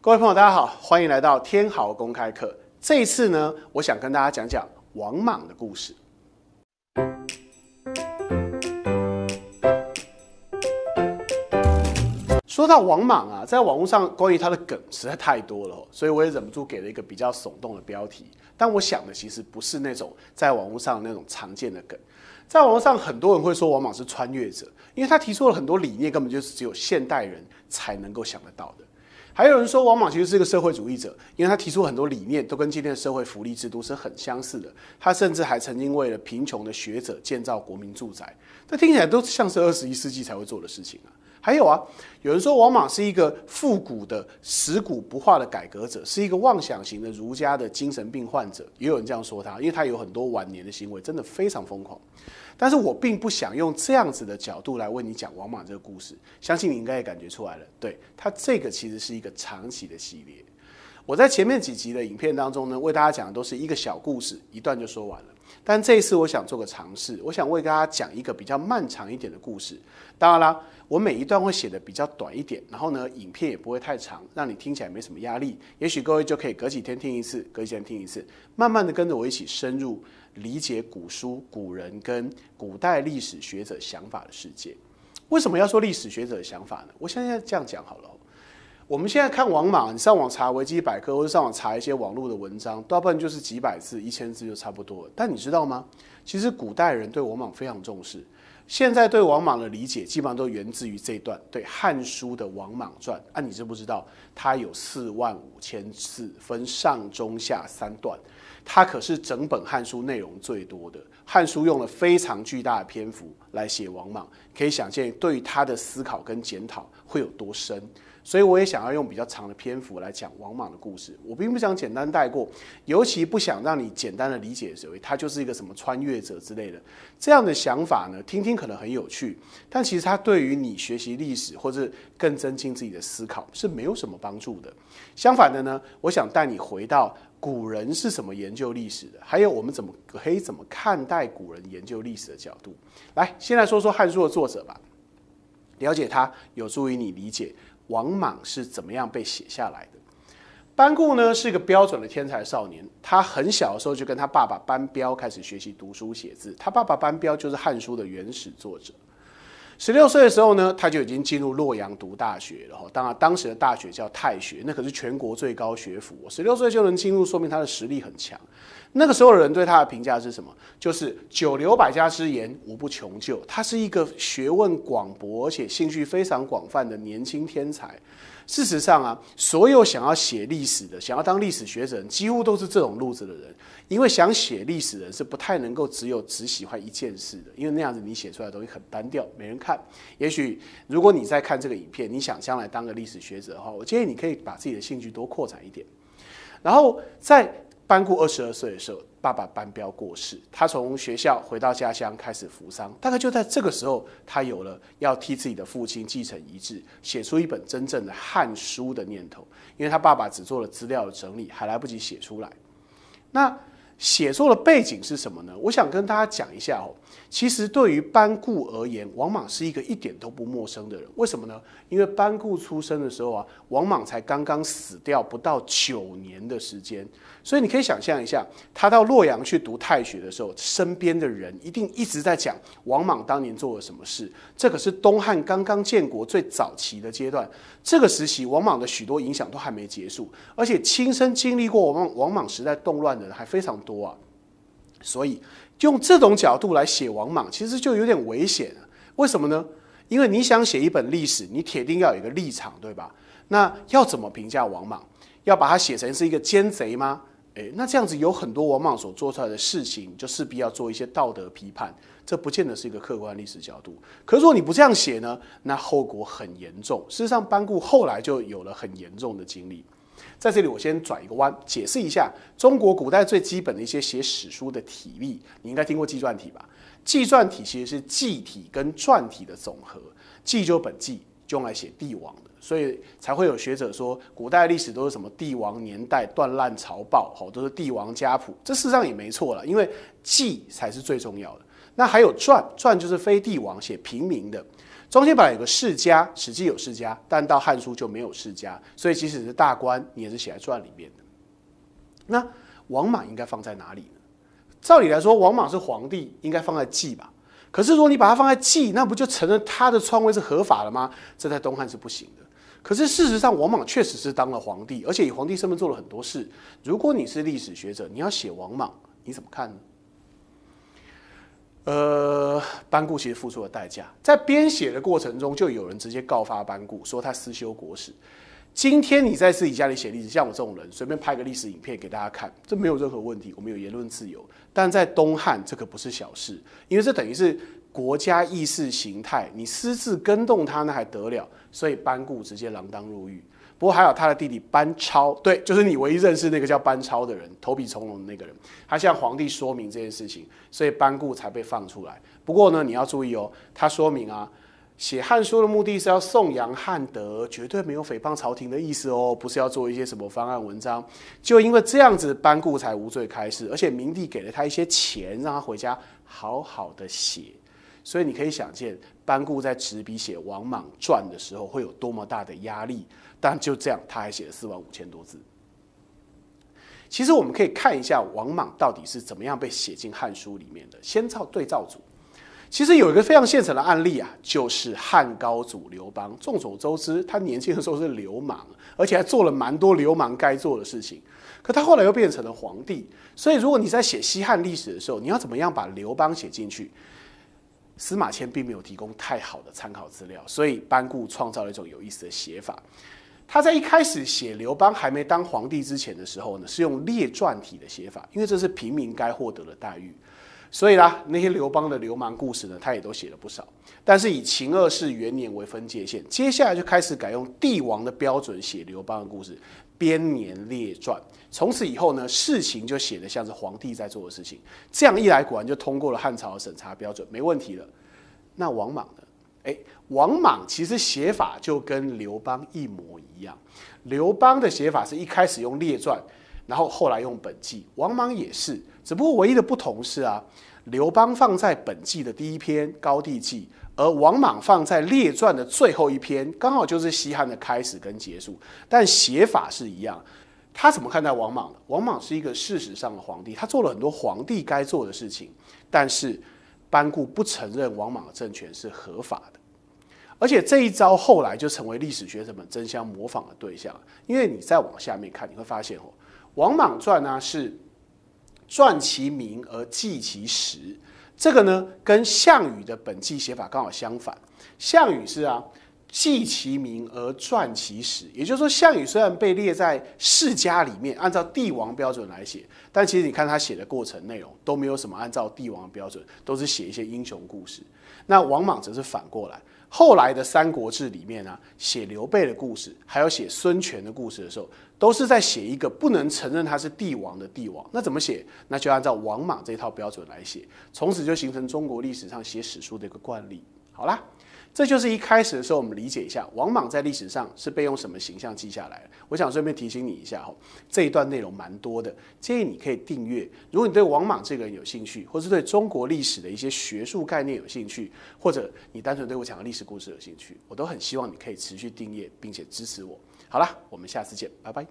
各位朋友，大家好，欢迎来到天豪公开课。这一次呢，我想跟大家讲讲王莽的故事。说到王莽啊，在网络上关于他的梗实在太多了，所以我也忍不住给了一个比较耸动的标题。但我想的其实不是那种在网络上那种常见的梗，在网络上很多人会说王莽是穿越者，因为他提出了很多理念，根本就是只有现代人才能够想得到的。还有人说，王莽其实是一个社会主义者，因为他提出很多理念都跟今天的社会福利制度是很相似的。他甚至还曾经为了贫穷的学者建造国民住宅，这听起来都像是二十一世纪才会做的事情啊。还有啊，有人说王莽是一个复古的死古不化的改革者，是一个妄想型的儒家的精神病患者，也有人这样说他，因为他有很多晚年的行为真的非常疯狂。但是我并不想用这样子的角度来为你讲王莽这个故事，相信你应该也感觉出来了，对他这个其实是一个长期的系列。我在前面几集的影片当中呢，为大家讲的都是一个小故事，一段就说完了。但这一次，我想做个尝试，我想为大家讲一个比较漫长一点的故事。当然啦，我每一段会写的比较短一点，然后呢，影片也不会太长，让你听起来没什么压力。也许各位就可以隔几天听一次，隔几天听一次，慢慢的跟着我一起深入理解古书、古人跟古代历史学者想法的世界。为什么要说历史学者的想法呢？我现在这样讲好了。我们现在看网马，你上网查维基百科，或者上网查一些网络的文章，大部分就是几百字、一千字就差不多。但你知道吗？其实古代人对王莽非常重视，现在对王莽的理解基本上都源自于这段对《汉书》的《王莽传》。啊，你知不知道它有四万五千字，分上中下三段，它可是整本《汉书》内容最多的。《汉书》用了非常巨大的篇幅来写王莽，可以想见对于他的思考跟检讨会有多深。所以我也想要用比较长的篇幅来讲王莽的故事，我并不想简单带过，尤其不想让你简单的理解所谓他就是一个什么穿越。者之类的这样的想法呢，听听可能很有趣，但其实它对于你学习历史或者更增进自己的思考是没有什么帮助的。相反的呢，我想带你回到古人是怎么研究历史的，还有我们怎么可以怎么看待古人研究历史的角度。来，先来说说《汉书》的作者吧，了解他有助于你理解王莽是怎么样被写下来的。班固呢是一个标准的天才少年，他很小的时候就跟他爸爸班彪开始学习读书写字。他爸爸班彪就是《汉书》的原始作者。十六岁的时候呢，他就已经进入洛阳读大学了。哈，当然当时的大学叫太学，那可是全国最高学府。十六岁就能进入，说明他的实力很强。那个时候的人对他的评价是什么？就是“九流百家之言，无不穷究”。他是一个学问广博而且兴趣非常广泛的年轻天才。事实上啊，所有想要写历史的、想要当历史学者，几乎都是这种路子的人。因为想写历史人是不太能够只有只喜欢一件事的，因为那样子你写出来的东西很单调，没人看。也许如果你在看这个影片，你想将来当个历史学者的话，我建议你可以把自己的兴趣多扩展一点。然后在班固二十二岁的时候。爸爸班彪过世，他从学校回到家乡开始扶丧。大概就在这个时候，他有了要替自己的父亲继承遗志，写出一本真正的《汉书》的念头。因为他爸爸只做了资料整理，还来不及写出来。那。写作的背景是什么呢？我想跟大家讲一下哦。其实对于班固而言，王莽是一个一点都不陌生的人。为什么呢？因为班固出生的时候啊，王莽才刚刚死掉不到九年的时间。所以你可以想象一下，他到洛阳去读太学的时候，身边的人一定一直在讲王莽当年做了什么事。这可是东汉刚刚建国最早期的阶段，这个时期王莽的许多影响都还没结束，而且亲身经历过王王莽时代动乱的人还非常。多啊，所以用这种角度来写王莽，其实就有点危险。为什么呢？因为你想写一本历史，你铁定要有一个立场，对吧？那要怎么评价王莽？要把它写成是一个奸贼吗？诶，那这样子有很多王莽所做出来的事情，就势必要做一些道德批判，这不见得是一个客观历史角度。可是如果你不这样写呢，那后果很严重。事实上，班固后来就有了很严重的经历。在这里，我先转一个弯，解释一下中国古代最基本的一些写史书的体例。你应该听过纪传体吧？纪传体其实是纪体跟传体的总和。纪就本纪，用来写帝王的，所以才会有学者说，古代历史都是什么帝王年代断烂朝报，吼，都是帝王家谱。这事实上也没错了，因为纪才是最重要的。那还有传，传就是非帝王写平民的。中间本来有个世家，《史记》有世家，但到《汉书》就没有世家，所以即使是大官，你也是写在传里面的。那王莽应该放在哪里呢？照理来说，王莽是皇帝，应该放在纪吧。可是说你把他放在纪，那不就承认他的篡位是合法了吗？这在东汉是不行的。可是事实上，王莽确实是当了皇帝，而且以皇帝身份做了很多事。如果你是历史学者，你要写王莽，你怎么看？呢？呃，班固其实付出了代价，在编写的过程中，就有人直接告发班固，说他私修国史。今天你在自己家里写历史，像我这种人，随便拍个历史影片给大家看，这没有任何问题，我们有言论自由。但在东汉，这可不是小事，因为这等于是国家意识形态，你私自跟动他，那还得了？所以班固直接锒铛入狱。不过还有他的弟弟班超，对，就是你唯一认识那个叫班超的人，投笔从戎的那个人，他向皇帝说明这件事情，所以班固才被放出来。不过呢，你要注意哦，他说明啊，写《汉书》的目的是要颂扬汉德，绝对没有诽谤朝廷的意思哦，不是要做一些什么方案文章。就因为这样子，班固才无罪开释，而且明帝给了他一些钱，让他回家好好的写。所以你可以想见。班固在执笔写《王莽传》的时候，会有多么大的压力？但就这样，他还写了四万五千多字。其实我们可以看一下王莽到底是怎么样被写进《汉书》里面的。先造对照组，其实有一个非常现成的案例啊，就是汉高祖刘邦。众所周知，他年轻的时候是流氓，而且还做了蛮多流氓该做的事情。可他后来又变成了皇帝。所以，如果你在写西汉历史的时候，你要怎么样把刘邦写进去？司马迁并没有提供太好的参考资料，所以班固创造了一种有意思的写法。他在一开始写刘邦还没当皇帝之前的时候呢，是用列传体的写法，因为这是平民该获得的待遇，所以啦，那些刘邦的流氓故事呢，他也都写了不少。但是以秦二世元年为分界线，接下来就开始改用帝王的标准写刘邦的故事，编年列传。从此以后呢，事情就写得像是皇帝在做的事情。这样一来，果然就通过了汉朝的审查标准，没问题了。那王莽呢？哎，王莽其实写法就跟刘邦一模一样。刘邦的写法是一开始用列传，然后后来用本纪。王莽也是，只不过唯一的不同是啊，刘邦放在本纪的第一篇《高帝纪》，而王莽放在列传的最后一篇，刚好就是西汉的开始跟结束。但写法是一样。他怎么看待王莽的？王莽是一个事实上的皇帝，他做了很多皇帝该做的事情，但是班固不承认王莽的政权是合法的，而且这一招后来就成为历史学者们争相模仿的对象。因为你再往下面看，你会发现哦，《王莽传》呢是传其名而记其实，这个呢跟项羽的本纪写法刚好相反，项羽是啊。记其名而传其史，也就是说，项羽虽然被列在世家里面，按照帝王标准来写，但其实你看他写的过程内容都没有什么按照帝王标准，都是写一些英雄故事。那王莽则是反过来，后来的《三国志》里面呢，写刘备的故事，还有写孙权的故事的时候，都是在写一个不能承认他是帝王的帝王。那怎么写？那就按照王莽这套标准来写，从此就形成中国历史上写史书的一个惯例。好啦。这就是一开始的时候，我们理解一下王莽在历史上是被用什么形象记下来的。我想顺便提醒你一下哈，这一段内容蛮多的，建议你可以订阅。如果你对王莽这个人有兴趣，或是对中国历史的一些学术概念有兴趣，或者你单纯对我讲的历史故事有兴趣，我都很希望你可以持续订阅并且支持我。好了，我们下次见，拜拜。